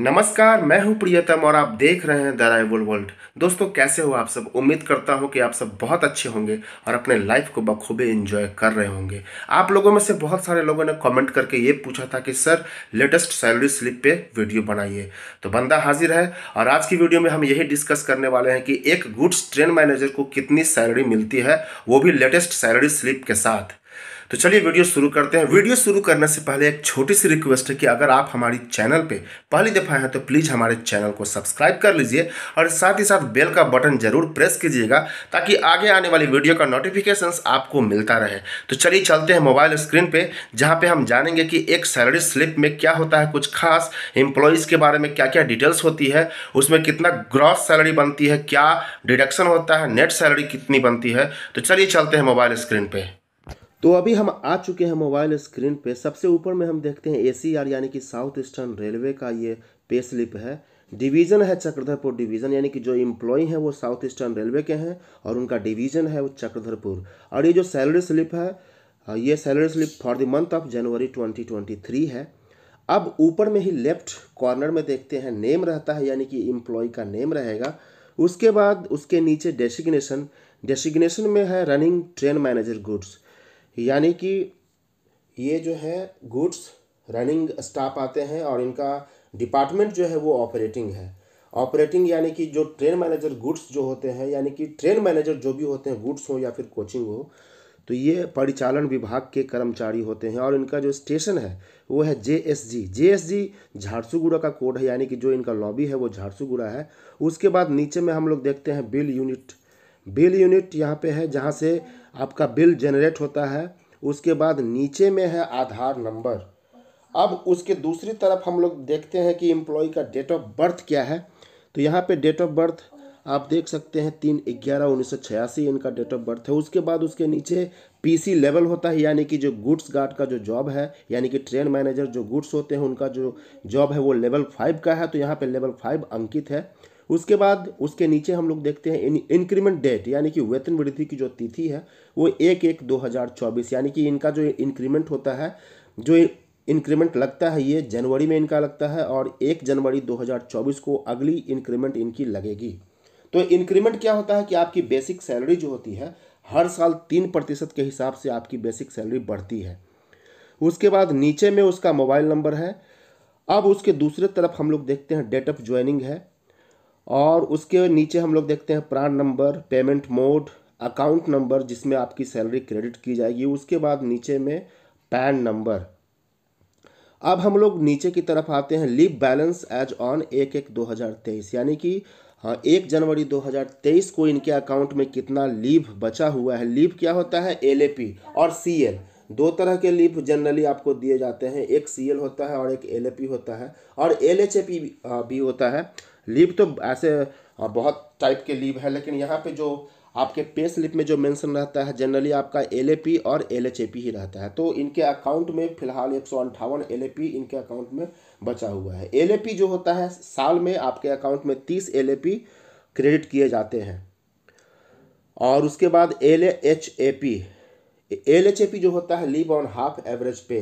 नमस्कार मैं हूं प्रियतम और आप देख रहे हैं द राइवल वर्ल्ड दोस्तों कैसे हो आप सब उम्मीद करता हूं कि आप सब बहुत अच्छे होंगे और अपने लाइफ को बखूबी एंजॉय कर रहे होंगे आप लोगों में से बहुत सारे लोगों ने कमेंट करके ये पूछा था कि सर लेटेस्ट सैलरी स्लिप पे वीडियो बनाइए तो बंदा हाजिर है और आज की वीडियो में हम यही डिस्कस करने वाले हैं कि एक गुड्स ट्रेन मैनेजर को कितनी सैलरी मिलती है वो भी लेटेस्ट सैलरी स्लिप के साथ तो चलिए वीडियो शुरू करते हैं वीडियो शुरू करने से पहले एक छोटी सी रिक्वेस्ट है कि अगर आप हमारी चैनल पे पहली दफ़ा हैं तो प्लीज़ हमारे चैनल को सब्सक्राइब कर लीजिए और साथ ही साथ बेल का बटन जरूर प्रेस कीजिएगा ताकि आगे आने वाली वीडियो का नोटिफिकेशन आपको मिलता रहे तो चलिए चलते हैं मोबाइल स्क्रीन पर जहाँ पर हम जानेंगे कि एक सैलरी स्लिप में क्या होता है कुछ खास एम्प्लॉयज़ के बारे में क्या क्या डिटेल्स होती है उसमें कितना ग्रॉस सैलरी बनती है क्या डिडक्शन होता है नेट सैलरी कितनी बनती है तो चलिए चलते हैं मोबाइल स्क्रीन पर तो अभी हम आ चुके हैं मोबाइल स्क्रीन पे सबसे ऊपर में हम देखते हैं एसीआर यानी कि साउथ ईस्टर्न रेलवे का ये पे स्लिप है डिवीज़न है चक्रधरपुर डिवीज़न यानी कि जो एम्प्लॉय हैं वो साउथ ईस्टर्न रेलवे के हैं और उनका डिवीज़न है वो चक्रधरपुर और ये जो सैलरी स्लिप है ये salary slip for the month of January three है अब ऊपर में ही लेफ्ट कॉर्नर में देखते हैं नेम रहता है यानी कि इम्प्लॉय का नेम रहेगा उसके बाद उसके नीचे डेसिग्नेशन डेसिग्नेशन में है रनिंग ट्रेन मैनेजर गुड्स यानी कि ये जो है गुड्स रनिंग स्टाफ आते हैं और इनका डिपार्टमेंट जो है वो ऑपरेटिंग है ऑपरेटिंग यानी कि जो ट्रेन मैनेजर गुड्स जो होते हैं यानी कि ट्रेन मैनेजर जो भी होते हैं गुड्स हो या फिर कोचिंग हो तो ये परिचालन विभाग के कर्मचारी होते हैं और इनका जो स्टेशन है वो है जे एस जी जे एस जी झारसूगुड़ा का कोड है यानी कि जो इनका लॉबी है वो झारसूगुड़ा है उसके बाद नीचे में हम लोग देखते हैं बिल यूनिट बिल यूनिट यहाँ पे है जहाँ से आपका बिल जनरेट होता है उसके बाद नीचे में है आधार नंबर अब उसके दूसरी तरफ हम लोग देखते हैं कि एम्प्लॉय का डेट ऑफ बर्थ क्या है तो यहाँ पे डेट ऑफ बर्थ आप देख सकते हैं तीन ग्यारह उन्नीस सौ छियासी इनका डेट ऑफ बर्थ है उसके बाद उसके नीचे पीसी लेवल होता है यानी कि जो गुड्स गार्ड का जो जॉब है यानी कि ट्रेन मैनेजर जो गुड्स होते हैं उनका जो जॉब है वो लेवल फाइव का है तो यहाँ पे लेवल फाइव अंकित है उसके बाद उसके नीचे हम लोग देखते हैं इन, इंक्रीमेंट डेट यानी कि वेतन वृद्धि की जो तिथि है वो एक एक दो हज़ार चौबीस यानी कि इनका जो इंक्रीमेंट होता है जो इंक्रीमेंट लगता है ये जनवरी में इनका लगता है और एक जनवरी 2024 को अगली इंक्रीमेंट इनकी लगेगी तो इंक्रीमेंट क्या होता है कि आपकी बेसिक सैलरी जो होती है हर साल तीन प्रतिशत के हिसाब से आपकी बेसिक सैलरी बढ़ती है उसके बाद नीचे में उसका मोबाइल नंबर है अब उसके दूसरे तरफ हम लोग देखते हैं डेट ऑफ ज्वाइनिंग है और उसके नीचे हम लोग देखते हैं PRAN number payment mode account number जिसमें आपकी सैलरी क्रेडिट की जाएगी उसके बाद नीचे में पैन नंबर अब हम लोग नीचे की तरफ आते हैं लिव बैलेंस एज ऑन एक एक दो हज़ार तेईस यानी कि हाँ एक जनवरी 2023 को इनके अकाउंट में कितना लीव बचा हुआ है लीव क्या होता है एल और सी दो तरह के लीव जनरली आपको दिए जाते हैं एक सी होता है और एक एल होता है और एल हाँ, भी होता है लीव तो ऐसे हाँ, बहुत टाइप के लीव है लेकिन यहाँ पे जो आपके पे स्लिप में जो मेंशन रहता है जनरली आपका एल और एल ही रहता है तो इनके अकाउंट में फिलहाल एक सौ अंठावन एल इनके अकाउंट में बचा हुआ है एल जो होता है साल में आपके अकाउंट में तीस एल क्रेडिट किए जाते हैं और उसके बाद L H A P L H A P जो होता है लीव ऑन हाफ एवरेज पे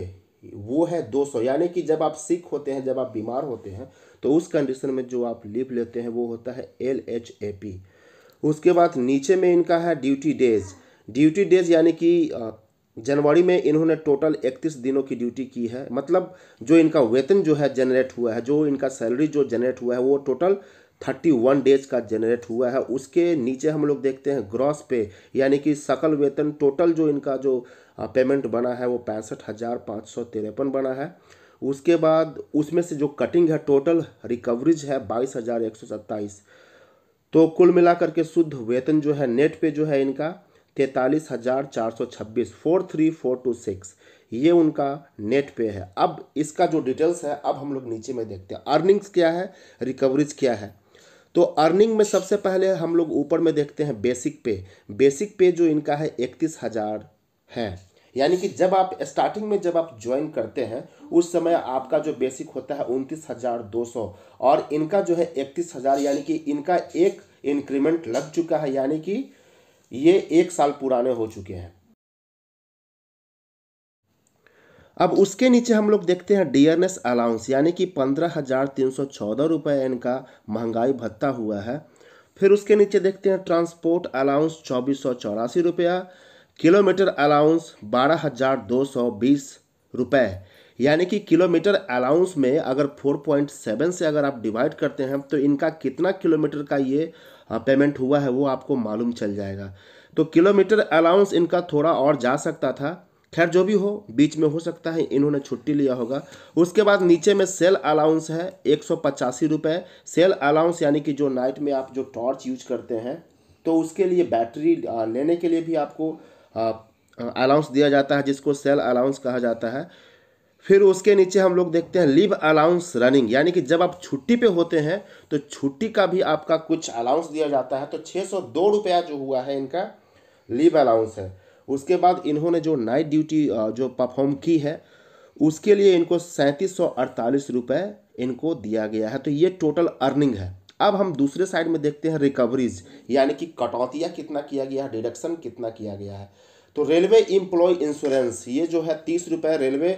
वो है 200 यानी कि जब आप सिक होते हैं जब आप बीमार होते हैं तो उस कंडीशन में जो आप लिप लेते हैं वो होता है एल एच ए पी उसके बाद नीचे में इनका है ड्यूटी डेज ड्यूटी डेज यानी कि जनवरी में इन्होंने टोटल 31 दिनों की ड्यूटी की है मतलब जो इनका वेतन जो है जनरेट हुआ है जो इनका सैलरी जो जनरेट हुआ है वो टोटल थर्टी वन डेज का जनरेट हुआ है उसके नीचे हम लोग देखते हैं ग्रॉस पे यानी कि सकल वेतन टोटल जो इनका जो पेमेंट बना है वो पैंसठ हज़ार पाँच सौ तिरपन बना है उसके बाद उसमें से जो कटिंग है टोटल रिकवरीज है बाईस हज़ार एक सौ सत्ताईस तो कुल मिलाकर के शुद्ध वेतन जो है नेट पे जो है इनका तैंतालीस हज़ार चार सौ छब्बीस four three four two six ये उनका नेट पे है अब इसका जो डिटेल्स है अब हम लोग नीचे में देखते हैं अर्निंग्स क्या है रिकवरीज क्या है तो अर्निंग में सबसे पहले हम लोग ऊपर में देखते हैं बेसिक पे बेसिक पे जो इनका है इकतीस हज़ार है यानी कि जब आप स्टार्टिंग में जब आप ज्वाइन करते हैं उस समय आपका जो बेसिक होता है उनतीस हज़ार दो सौ और इनका जो है इकतीस हज़ार यानी कि इनका एक इंक्रीमेंट लग चुका है यानी कि ये एक साल पुराने हो चुके हैं अब उसके नीचे हम लोग देखते हैं डियरनेस अलाउंस यानी कि पंद्रह हज़ार तीन सौ चौदह रुपये इनका महंगाई भत्ता हुआ है फिर उसके नीचे देखते हैं ट्रांसपोर्ट अलाउंस चौबीस सौ चौरासी रुपया किलोमीटर अलाउंस बारह हज़ार दो सौ बीस रुपये यानी कि किलोमीटर अलाउंस में अगर फोर पॉइंट सेवन से अगर आप डिवाइड करते हैं तो इनका कितना किलोमीटर का ये पेमेंट हुआ है वो आपको मालूम चल जाएगा तो किलोमीटर अलाउंस इनका थोड़ा और जा सकता था खैर जो भी हो बीच में हो सकता है इन्होंने छुट्टी लिया होगा उसके बाद नीचे में सेल अलाउंस है एक सौ पचासी रुपये सेल अलाउंस यानी कि जो नाइट में आप जो टॉर्च यूज करते हैं तो उसके लिए बैटरी लेने के लिए भी आपको अलाउंस दिया जाता है जिसको सेल अलाउंस कहा जाता है फिर उसके नीचे हम लोग देखते हैं लिव अलाउंस रनिंग यानी कि जब आप छुट्टी पे होते हैं तो छुट्टी का भी आपका कुछ अलाउंस दिया जाता है तो छः सौ दो रुपया जो हुआ है इनका लिव अलाउंस है उसके बाद इन्होंने जो नाइट ड्यूटी जो परफॉर्म की है उसके लिए इनको सैंतीस सौ अड़तालीस रुपये इनको दिया गया है तो ये टोटल अर्निंग है अब हम दूसरे साइड में देखते हैं रिकवरीज यानी कि कटौतियाँ कितना किया गया है डिडक्शन कितना किया गया है तो रेलवे इम्प्लॉय इंश्योरेंस ये जो है तीस रुपये रेलवे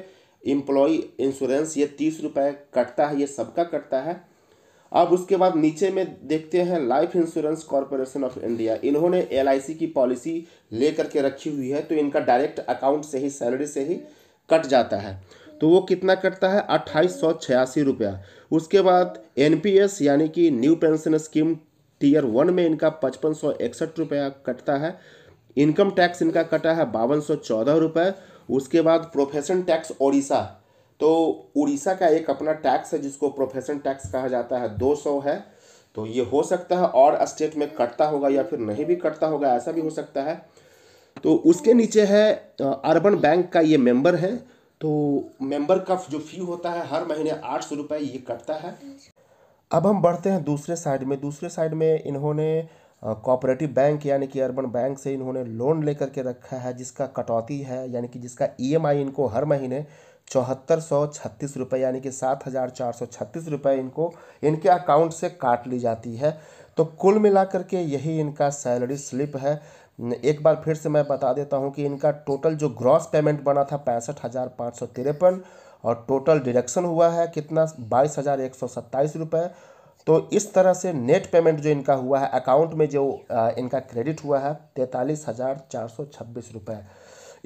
इम्प्लॉय इंश्योरेंस ये तीस रुपये कटता है ये सबका कटता है अब उसके बाद नीचे में देखते हैं life insurance corporation of India इन्होंने एल की पॉलिसी ले करके रखी हुई है तो इनका डायरेक्ट अकाउंट से ही सैलरी से ही कट जाता है तो वो कितना कटता है अट्ठाईस सौ छियासी रुपया उसके बाद एनपीएस यानी कि new pension scheme tier one में इनका पचपन सौ इकसठ रुपया कटता है इनकम टैक्स इनका कटा है बावन सौ चौदह रुपये उसके बाद प्रोफेशन टैक्स ओडिशा तो उड़ीसा का एक अपना टैक्स है जिसको प्रोफेशन टैक्स कहा जाता है दो सौ है तो ये हो सकता है और स्टेट में कटता होगा या फिर नहीं भी कटता होगा ऐसा भी हो सकता है तो उसके नीचे है अर्बन बैंक का ये मेंबर है तो मेंबर का जो फी होता है हर महीने आठ सौ रुपये ये कटता है अब हम बढ़ते हैं दूसरे साइड में दूसरे साइड में इन्होंने कोऑपरेटिव बैंक यानी कि अर्बन बैंक से इन्होंने लोन लेकर के रखा है जिसका कटौती है यानी कि जिसका ईएमआई e इनको हर महीने चौहत्तर सौ छत्तीस रुपये यानी कि सात हज़ार चार सौ छत्तीस रुपये इनको इनके अकाउंट से काट ली जाती है तो कुल मिलाकर के यही इनका सैलरी स्लिप है एक बार फिर से मैं बता देता हूँ कि इनका टोटल जो ग्रॉस पेमेंट बना था पैंसठ हज़ार पाँच सौ तिरपन और टोटल डिडक्शन हुआ है कितना बाईस हज़ार एक सौ सत्ताईस रुपये तो इस तरह से नेट पेमेंट जो इनका हुआ है अकाउंट में जो इनका क्रेडिट हुआ है तैंतालीस हज़ार चार सौ छब्बीस रुपये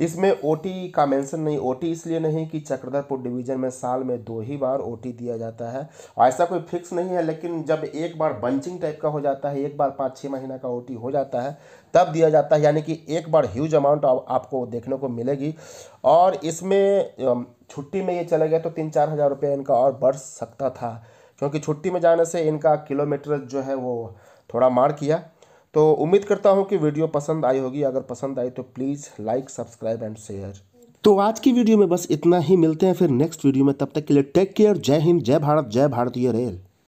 इसमें ओटी का मेंशन नहीं ओटी इसलिए नहीं कि चक्रधरपुर डिवीजन में साल में दो ही बार ओटी दिया जाता है ऐसा कोई फिक्स नहीं है लेकिन जब एक बार बंचिंग टाइप का हो जाता है एक बार पाँच छः महीना का ओटी हो जाता है तब दिया जाता है यानी कि एक बार ह्यूज अमाउंट आप, आपको देखने को मिलेगी और इसमें छुट्टी में ये चले गए तो तीन चार हज़ार रुपये इनका और बढ़ सकता था क्योंकि छुट्टी में जाने से इनका किलोमीटर जो है वो थोड़ा मार किया तो उम्मीद करता हूँ कि वीडियो पसंद आई होगी अगर पसंद आई तो please like subscribe and share तो आज की वीडियो में बस इतना ही मिलते हैं फिर नेक्स्ट वीडियो में तब तक के लिए टेक केयर जय हिंद जय भारत जय भारतीय रेल